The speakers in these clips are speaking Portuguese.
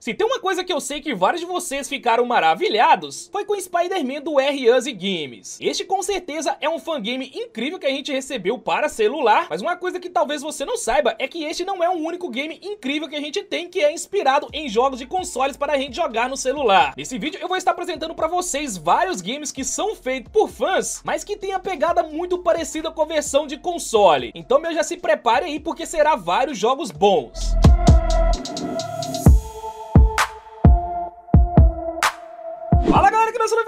Se tem uma coisa que eu sei que vários de vocês ficaram maravilhados, foi com Spider-Man do r Games. Este com certeza é um fangame incrível que a gente recebeu para celular, mas uma coisa que talvez você não saiba é que este não é o um único game incrível que a gente tem que é inspirado em jogos de consoles para a gente jogar no celular. Nesse vídeo eu vou estar apresentando para vocês vários games que são feitos por fãs, mas que tem a pegada muito parecida com a versão de console. Então meu já se prepare aí porque será vários jogos bons.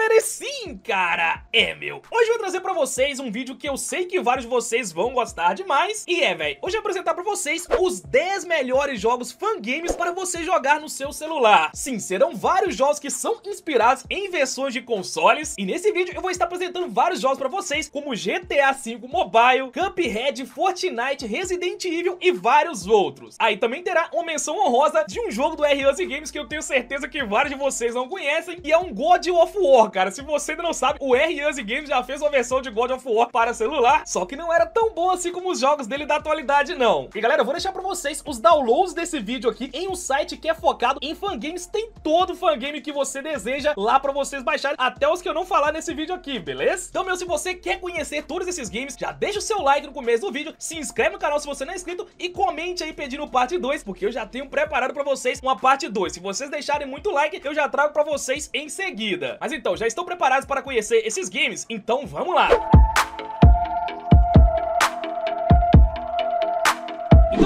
Summer sim, cara, é meu. Hoje eu vou trazer pra vocês um vídeo que eu sei que vários de vocês vão gostar demais. E é, velho, hoje eu vou apresentar pra vocês os 10 melhores jogos fangames para você jogar no seu celular. Sim, serão vários jogos que são inspirados em versões de consoles. E nesse vídeo eu vou estar apresentando vários jogos pra vocês, como GTA V Mobile, Cuphead, Fortnite, Resident Evil e vários outros. Aí também terá uma menção honrosa de um jogo do R Games que eu tenho certeza que vários de vocês não conhecem, e é um God of War, cara, se você ainda não sabe, o R11 Games já fez uma versão de God of War para celular, só que não era tão boa assim como os jogos dele da atualidade, não. E galera, eu vou deixar pra vocês os downloads desse vídeo aqui em um site que é focado em fangames, tem todo fangame que você deseja lá pra vocês baixarem, até os que eu não falar nesse vídeo aqui, beleza? Então, meu, se você quer conhecer todos esses games, já deixa o seu like no começo do vídeo, se inscreve no canal se você não é inscrito e comente aí pedindo parte 2, porque eu já tenho preparado pra vocês uma parte 2. Se vocês deixarem muito like, eu já trago pra vocês em seguida. Mas então, já já estão preparados para conhecer esses games? Então vamos lá!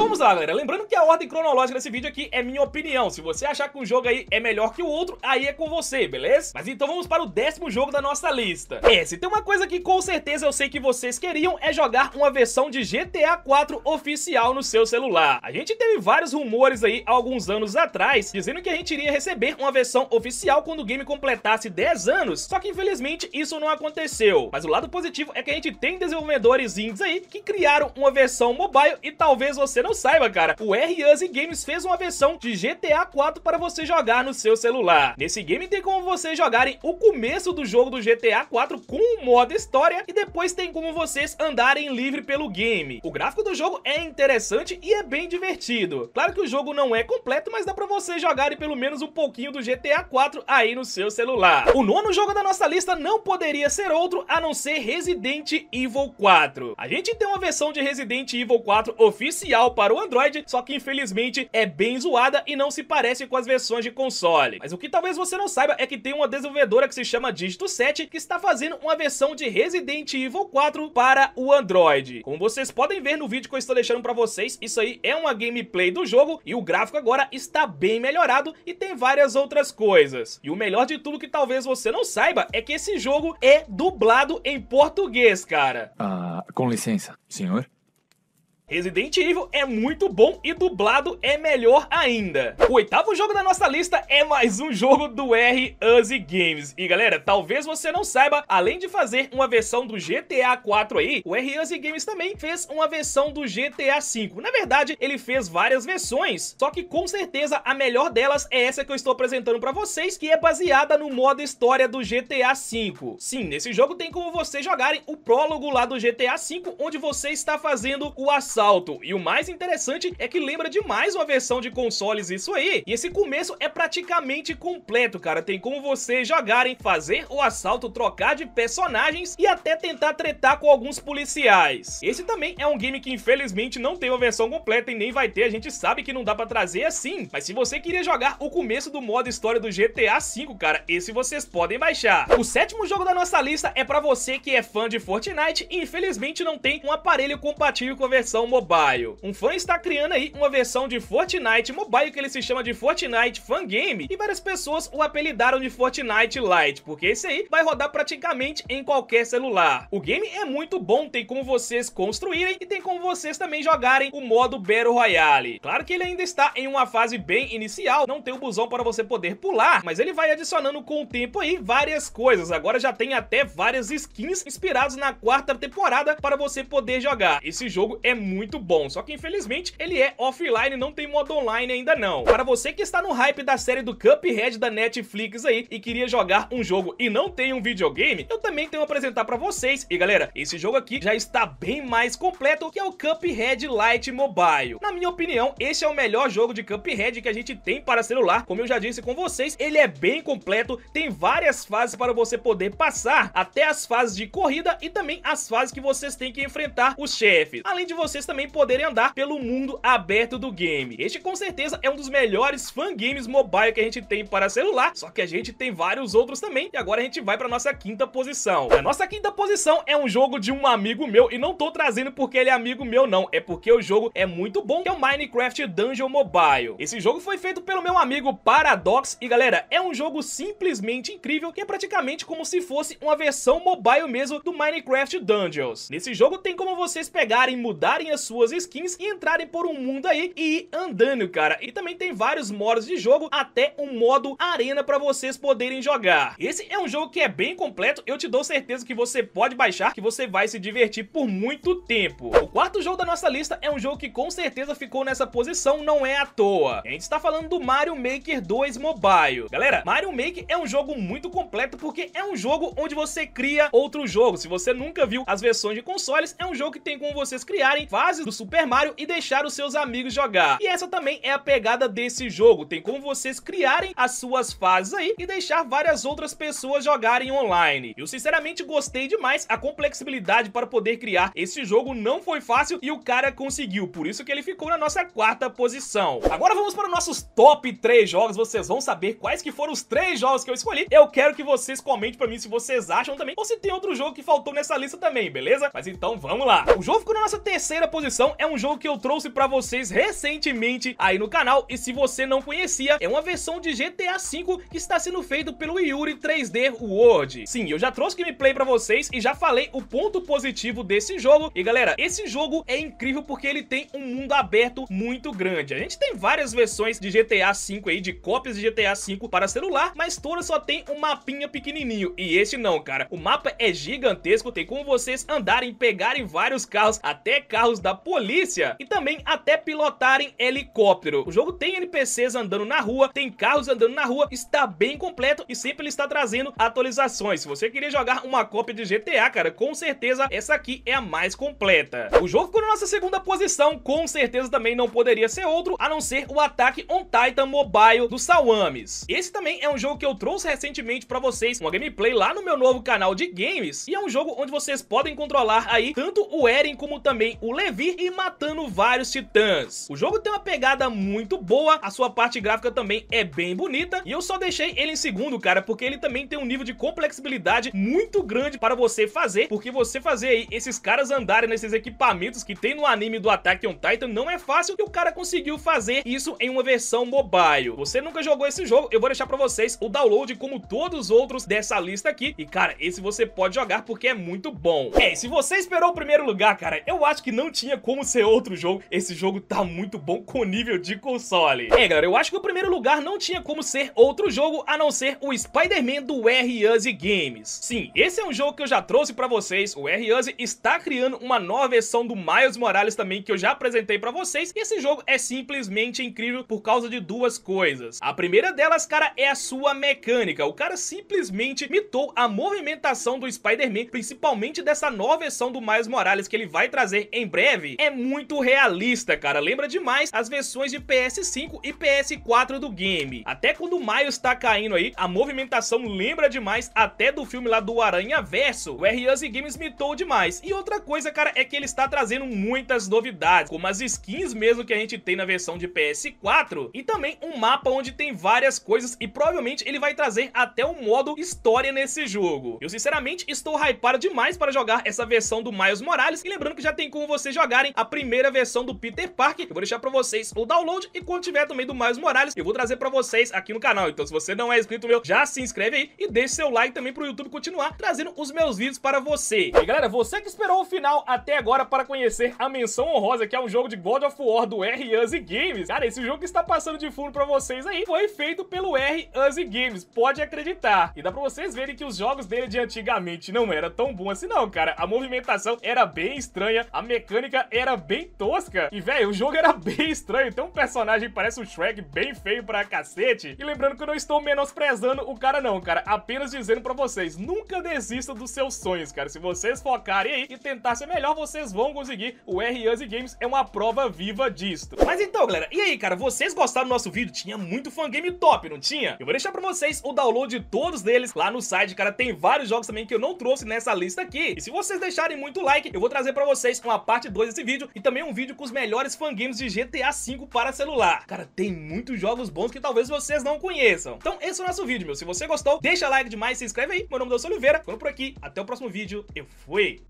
vamos lá, galera. Lembrando que a ordem cronológica desse vídeo aqui é minha opinião. Se você achar que um jogo aí é melhor que o outro, aí é com você, beleza? Mas então vamos para o décimo jogo da nossa lista. É, se tem uma coisa que com certeza eu sei que vocês queriam é jogar uma versão de GTA 4 oficial no seu celular. A gente teve vários rumores aí alguns anos atrás, dizendo que a gente iria receber uma versão oficial quando o game completasse 10 anos, só que infelizmente isso não aconteceu. Mas o lado positivo é que a gente tem desenvolvedores indies aí que criaram uma versão mobile e talvez você não saiba, cara, o r Games fez uma versão de GTA 4 para você jogar no seu celular. Nesse game tem como vocês jogarem o começo do jogo do GTA 4 com o modo história e depois tem como vocês andarem livre pelo game. O gráfico do jogo é interessante e é bem divertido. Claro que o jogo não é completo, mas dá pra vocês jogarem pelo menos um pouquinho do GTA 4 aí no seu celular. O nono jogo da nossa lista não poderia ser outro a não ser Resident Evil 4. A gente tem uma versão de Resident Evil 4 oficial para para o Android, só que infelizmente é bem zoada e não se parece com as versões de console. Mas o que talvez você não saiba é que tem uma desenvolvedora que se chama Digito 7 que está fazendo uma versão de Resident Evil 4 para o Android. Como vocês podem ver no vídeo que eu estou deixando para vocês, isso aí é uma gameplay do jogo e o gráfico agora está bem melhorado e tem várias outras coisas. E o melhor de tudo que talvez você não saiba é que esse jogo é dublado em português, cara. Ah, com licença, senhor? Resident Evil é muito bom e dublado é melhor ainda. O oitavo jogo da nossa lista é mais um jogo do R Uzi Games. E galera, talvez você não saiba, além de fazer uma versão do GTA 4 aí, o R Uzi Games também fez uma versão do GTA 5. Na verdade, ele fez várias versões, só que com certeza a melhor delas é essa que eu estou apresentando pra vocês, que é baseada no modo história do GTA 5. Sim, nesse jogo tem como vocês jogarem o prólogo lá do GTA 5, onde você está fazendo o assalto assalto. E o mais interessante é que lembra demais uma versão de consoles isso aí. E esse começo é praticamente completo, cara. Tem como vocês jogarem, fazer o assalto, trocar de personagens e até tentar tretar com alguns policiais. Esse também é um game que infelizmente não tem uma versão completa e nem vai ter, a gente sabe que não dá pra trazer assim. Mas se você queria jogar o começo do modo história do GTA V, cara, esse vocês podem baixar. O sétimo jogo da nossa lista é pra você que é fã de Fortnite e infelizmente não tem um aparelho compatível com a versão versão mobile. Um fã está criando aí uma versão de Fortnite mobile que ele se chama de Fortnite Fan Game e várias pessoas o apelidaram de Fortnite Lite, porque esse aí vai rodar praticamente em qualquer celular. O game é muito bom, tem como vocês construírem e tem como vocês também jogarem o modo Battle Royale. Claro que ele ainda está em uma fase bem inicial, não tem o busão para você poder pular, mas ele vai adicionando com o tempo aí várias coisas. Agora já tem até várias skins inspiradas na quarta temporada para você poder jogar. Esse jogo é muito muito bom, só que infelizmente ele é offline, não tem modo online ainda não. Para você que está no hype da série do Cuphead da Netflix aí e queria jogar um jogo e não tem um videogame, eu também tenho a apresentar para vocês. E galera, esse jogo aqui já está bem mais completo que é o Cuphead Lite Mobile. Na minha opinião, esse é o melhor jogo de Cuphead que a gente tem para celular. Como eu já disse com vocês, ele é bem completo, tem várias fases para você poder passar, até as fases de corrida e também as fases que vocês têm que enfrentar os chefes. Além de vocês também poderem andar pelo mundo aberto do game. Este com certeza é um dos melhores fangames mobile que a gente tem para celular, só que a gente tem vários outros também e agora a gente vai para nossa quinta posição. A nossa quinta posição é um jogo de um amigo meu e não tô trazendo porque ele é amigo meu não, é porque o jogo é muito bom, que é o Minecraft Dungeon Mobile. Esse jogo foi feito pelo meu amigo Paradox e galera, é um jogo simplesmente incrível que é praticamente como se fosse uma versão mobile mesmo do Minecraft Dungeons. Nesse jogo tem como vocês pegarem, mudarem as as suas skins e entrarem por um mundo aí e ir andando, cara. E também tem vários modos de jogo, até um modo arena pra vocês poderem jogar. Esse é um jogo que é bem completo, eu te dou certeza que você pode baixar, que você vai se divertir por muito tempo. O quarto jogo da nossa lista é um jogo que com certeza ficou nessa posição, não é à toa. A gente está falando do Mario Maker 2 Mobile. Galera, Mario Maker é um jogo muito completo porque é um jogo onde você cria outro jogo. Se você nunca viu as versões de consoles, é um jogo que tem como vocês criarem vários fases do Super Mario e deixar os seus amigos jogar. E essa também é a pegada desse jogo, tem como vocês criarem as suas fases aí e deixar várias outras pessoas jogarem online. Eu sinceramente gostei demais, a complexibilidade para poder criar esse jogo não foi fácil e o cara conseguiu, por isso que ele ficou na nossa quarta posição. Agora vamos para os nossos top 3 jogos, vocês vão saber quais que foram os três jogos que eu escolhi. Eu quero que vocês comentem para mim se vocês acham também ou se tem outro jogo que faltou nessa lista também, beleza? Mas então vamos lá. O jogo ficou na nossa terceira primeira posição é um jogo que eu trouxe pra vocês recentemente aí no canal e se você não conhecia, é uma versão de GTA V que está sendo feito pelo Yuri 3D World. Sim, eu já trouxe gameplay pra vocês e já falei o ponto positivo desse jogo e galera, esse jogo é incrível porque ele tem um mundo aberto muito grande. A gente tem várias versões de GTA V aí, de cópias de GTA V para celular, mas todas só tem um mapinha pequenininho e esse não, cara. O mapa é gigantesco, tem como vocês andarem, pegarem vários carros, até carros carros da polícia e também até pilotarem helicóptero. O jogo tem NPCs andando na rua, tem carros andando na rua, está bem completo e sempre ele está trazendo atualizações. Se você queria jogar uma cópia de GTA, cara, com certeza essa aqui é a mais completa. O jogo ficou na nossa segunda posição, com certeza também não poderia ser outro, a não ser o Ataque on Titan Mobile do Sawamis. Esse também é um jogo que eu trouxe recentemente para vocês, uma gameplay lá no meu novo canal de games, e é um jogo onde vocês podem controlar aí tanto o Eren como também o Leão revir e matando vários titãs. O jogo tem uma pegada muito boa, a sua parte gráfica também é bem bonita, e eu só deixei ele em segundo, cara, porque ele também tem um nível de complexibilidade muito grande para você fazer, porque você fazer aí esses caras andarem nesses equipamentos que tem no anime do Attack on Titan não é fácil, e o cara conseguiu fazer isso em uma versão mobile. Você nunca jogou esse jogo, eu vou deixar para vocês o download como todos os outros dessa lista aqui, e cara, esse você pode jogar porque é muito bom. É, se você esperou o primeiro lugar, cara, eu acho que não tinha como ser outro jogo. Esse jogo tá muito bom com nível de console. É, galera, eu acho que o primeiro lugar não tinha como ser outro jogo a não ser o Spider-Man do R.Uzi Games. Sim, esse é um jogo que eu já trouxe pra vocês. O R.Uzi está criando uma nova versão do Miles Morales também, que eu já apresentei pra vocês. E esse jogo é simplesmente incrível por causa de duas coisas. A primeira delas, cara, é a sua mecânica. O cara simplesmente mitou a movimentação do Spider-Man, principalmente dessa nova versão do Miles Morales que ele vai trazer em breve é muito realista, cara. Lembra demais as versões de PS5 e PS4 do game. Até quando o Maio está caindo aí, a movimentação lembra demais até do filme lá do Aranha Verso. O r Games mitou demais. E outra coisa, cara, é que ele está trazendo muitas novidades, como as skins mesmo que a gente tem na versão de PS4 e também um mapa onde tem várias coisas e provavelmente ele vai trazer até o um modo história nesse jogo. Eu sinceramente estou hypado demais para jogar essa versão do Miles Morales e lembrando que já tem como você jogarem a primeira versão do Peter Park. Eu vou deixar pra vocês o download e quando tiver também do Miles Morales, eu vou trazer pra vocês aqui no canal. Então se você não é inscrito meu, já se inscreve aí e deixe seu like também pro YouTube continuar trazendo os meus vídeos para você. E galera, você que esperou o final até agora para conhecer a menção honrosa, que é um jogo de God of War do R. Uzi Games. Cara, esse jogo que está passando de fundo pra vocês aí foi feito pelo R. Uzi Games, pode acreditar. E dá pra vocês verem que os jogos dele de antigamente não era tão bom assim não, cara. A movimentação era bem estranha, a mecânica mecânica era bem tosca. E, velho, o jogo era bem estranho. Tem um personagem que parece um Shrek bem feio pra cacete. E lembrando que eu não estou menosprezando o cara, não, cara. Apenas dizendo pra vocês, nunca desista dos seus sonhos, cara. Se vocês focarem aí e tentar ser melhor, vocês vão conseguir. O r Games é uma prova viva disto. Mas então, galera, e aí, cara? Vocês gostaram do nosso vídeo? Tinha muito fangame top, não tinha? Eu vou deixar pra vocês o download de todos deles lá no site, cara. Tem vários jogos também que eu não trouxe nessa lista aqui. E se vocês deixarem muito like, eu vou trazer pra vocês uma parte 2 esse vídeo e também um vídeo com os melhores fangames de GTA V para celular. Cara, tem muitos jogos bons que talvez vocês não conheçam. Então esse é o nosso vídeo, meu. Se você gostou, deixa like demais, se inscreve aí. Meu nome é Daniel Oliveira, foi por aqui. Até o próximo vídeo. Eu fui!